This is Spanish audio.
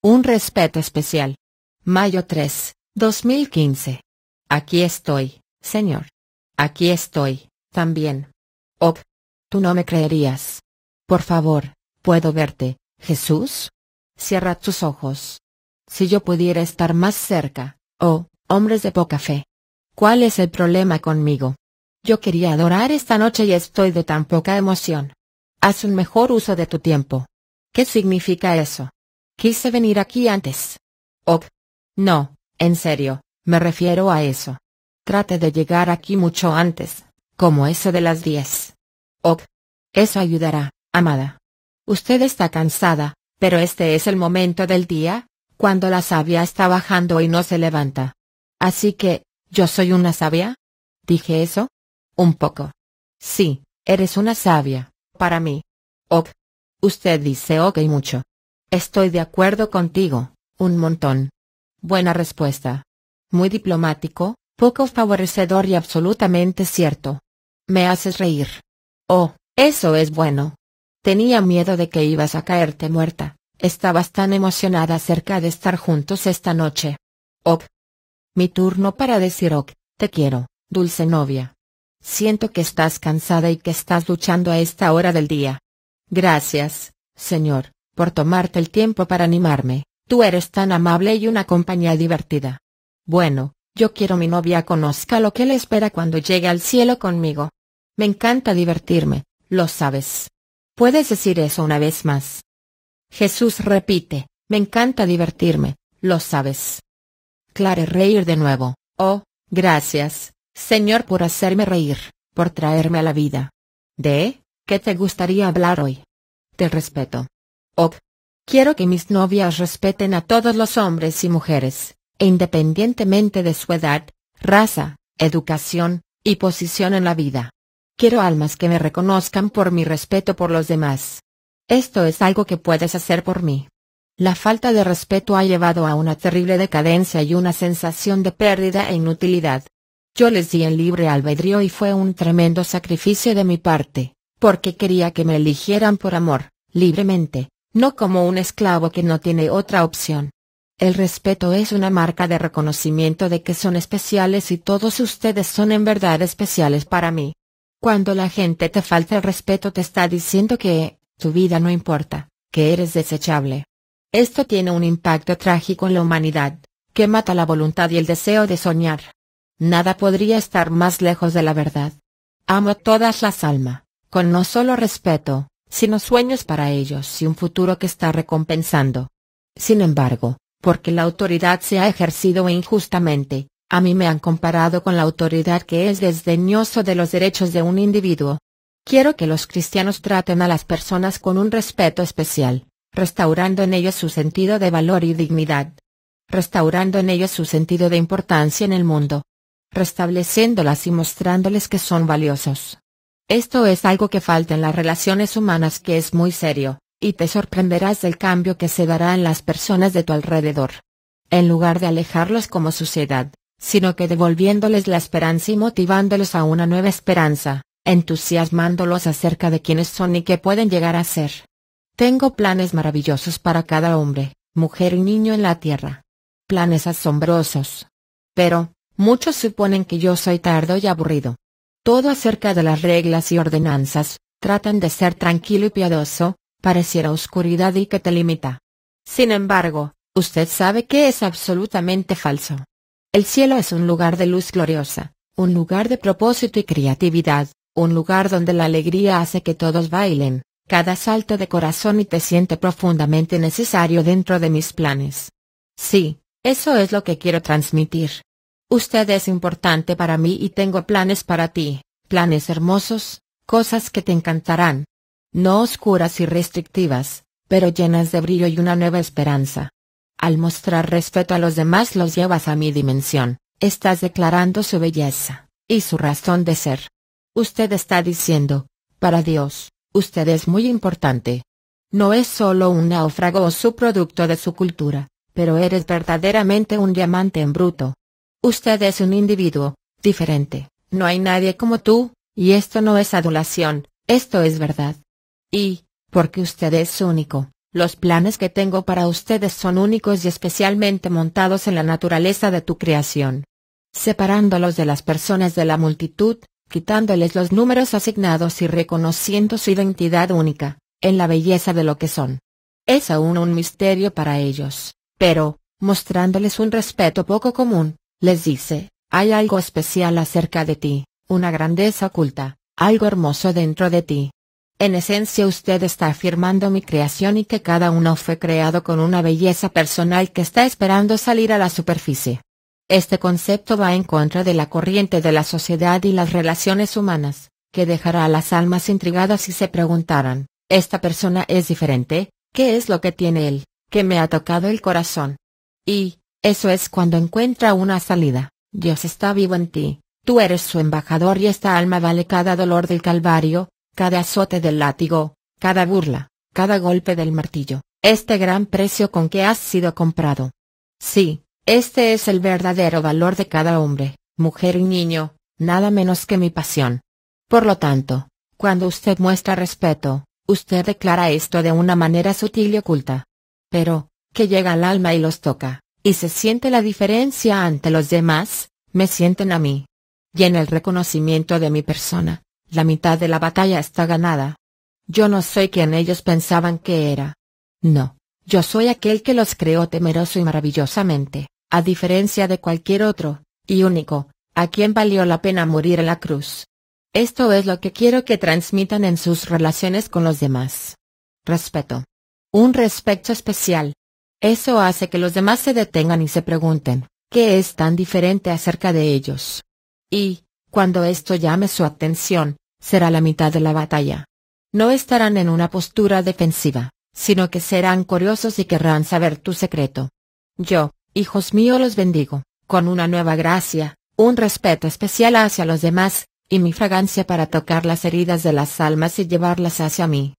Un respeto especial. Mayo 3, 2015. Aquí estoy, Señor. Aquí estoy, también. Oh, tú no me creerías. Por favor, ¿puedo verte, Jesús? Cierra tus ojos. Si yo pudiera estar más cerca, oh, hombres de poca fe. ¿Cuál es el problema conmigo? Yo quería adorar esta noche y estoy de tan poca emoción. Haz un mejor uso de tu tiempo. ¿Qué significa eso? Quise venir aquí antes. Ok. No, en serio, me refiero a eso. Trate de llegar aquí mucho antes, como eso de las 10. Ok. Eso ayudará, amada. Usted está cansada, pero este es el momento del día, cuando la savia está bajando y no se levanta. Así que, ¿yo soy una savia? ¿Dije eso? Un poco. Sí, eres una savia, para mí. Ok. Usted dice ok mucho. Estoy de acuerdo contigo, un montón. Buena respuesta. Muy diplomático, poco favorecedor y absolutamente cierto. Me haces reír. Oh, eso es bueno. Tenía miedo de que ibas a caerte muerta. Estabas tan emocionada acerca de estar juntos esta noche. Ok. Mi turno para decir ok, te quiero, dulce novia. Siento que estás cansada y que estás luchando a esta hora del día. Gracias, señor por tomarte el tiempo para animarme, tú eres tan amable y una compañía divertida. Bueno, yo quiero mi novia conozca lo que le espera cuando llegue al cielo conmigo. Me encanta divertirme, lo sabes. Puedes decir eso una vez más. Jesús repite, me encanta divertirme, lo sabes. Clare reír de nuevo. Oh, gracias, Señor, por hacerme reír, por traerme a la vida. ¿De qué te gustaría hablar hoy? Te respeto. Quiero que mis novias respeten a todos los hombres y mujeres, e independientemente de su edad, raza, educación, y posición en la vida. Quiero almas que me reconozcan por mi respeto por los demás. Esto es algo que puedes hacer por mí. La falta de respeto ha llevado a una terrible decadencia y una sensación de pérdida e inutilidad. Yo les di el libre albedrío y fue un tremendo sacrificio de mi parte, porque quería que me eligieran por amor, libremente, no como un esclavo que no tiene otra opción. El respeto es una marca de reconocimiento de que son especiales y todos ustedes son en verdad especiales para mí. Cuando la gente te falta el respeto te está diciendo que, tu vida no importa, que eres desechable. Esto tiene un impacto trágico en la humanidad, que mata la voluntad y el deseo de soñar. Nada podría estar más lejos de la verdad. Amo a todas las almas, con no solo respeto, sino sueños para ellos y un futuro que está recompensando. Sin embargo, porque la autoridad se ha ejercido injustamente, a mí me han comparado con la autoridad que es desdeñoso de los derechos de un individuo. Quiero que los cristianos traten a las personas con un respeto especial, restaurando en ellos su sentido de valor y dignidad, restaurando en ellos su sentido de importancia en el mundo, restableciéndolas y mostrándoles que son valiosos, esto es algo que falta en las relaciones humanas que es muy serio, y te sorprenderás del cambio que se dará en las personas de tu alrededor. En lugar de alejarlos como suciedad, sino que devolviéndoles la esperanza y motivándolos a una nueva esperanza, entusiasmándolos acerca de quiénes son y qué pueden llegar a ser. Tengo planes maravillosos para cada hombre, mujer y niño en la tierra. Planes asombrosos. Pero, muchos suponen que yo soy tardo y aburrido, todo acerca de las reglas y ordenanzas, tratan de ser tranquilo y piadoso, pareciera oscuridad y que te limita. Sin embargo, usted sabe que es absolutamente falso. El cielo es un lugar de luz gloriosa, un lugar de propósito y creatividad, un lugar donde la alegría hace que todos bailen, cada salto de corazón y te siente profundamente necesario dentro de mis planes. Sí, eso es lo que quiero transmitir. Usted es importante para mí y tengo planes para ti, planes hermosos, cosas que te encantarán. No oscuras y restrictivas, pero llenas de brillo y una nueva esperanza. Al mostrar respeto a los demás los llevas a mi dimensión, estás declarando su belleza, y su razón de ser. Usted está diciendo, para Dios, usted es muy importante. No es solo un náufrago o su producto de su cultura, pero eres verdaderamente un diamante en bruto, Usted es un individuo, diferente, no hay nadie como tú, y esto no es adulación, esto es verdad. Y, porque usted es único, los planes que tengo para ustedes son únicos y especialmente montados en la naturaleza de tu creación. Separándolos de las personas de la multitud, quitándoles los números asignados y reconociendo su identidad única, en la belleza de lo que son. Es aún un misterio para ellos, pero, mostrándoles un respeto poco común, les dice, hay algo especial acerca de ti, una grandeza oculta, algo hermoso dentro de ti. En esencia usted está afirmando mi creación y que cada uno fue creado con una belleza personal que está esperando salir a la superficie. Este concepto va en contra de la corriente de la sociedad y las relaciones humanas, que dejará a las almas intrigadas si se preguntaran, ¿esta persona es diferente? ¿Qué es lo que tiene él, ¿qué me ha tocado el corazón? Y, eso es cuando encuentra una salida. Dios está vivo en ti, tú eres su embajador y esta alma vale cada dolor del calvario, cada azote del látigo, cada burla, cada golpe del martillo, este gran precio con que has sido comprado. Sí, este es el verdadero valor de cada hombre, mujer y niño, nada menos que mi pasión. Por lo tanto, cuando usted muestra respeto, usted declara esto de una manera sutil y oculta. Pero, que llega al alma y los toca y se siente la diferencia ante los demás, me sienten a mí. Y en el reconocimiento de mi persona, la mitad de la batalla está ganada. Yo no soy quien ellos pensaban que era. No, yo soy aquel que los creó temeroso y maravillosamente, a diferencia de cualquier otro, y único, a quien valió la pena morir en la cruz. Esto es lo que quiero que transmitan en sus relaciones con los demás. Respeto. Un respeto especial, eso hace que los demás se detengan y se pregunten, ¿qué es tan diferente acerca de ellos? Y, cuando esto llame su atención, será la mitad de la batalla. No estarán en una postura defensiva, sino que serán curiosos y querrán saber tu secreto. Yo, hijos míos, los bendigo, con una nueva gracia, un respeto especial hacia los demás, y mi fragancia para tocar las heridas de las almas y llevarlas hacia mí.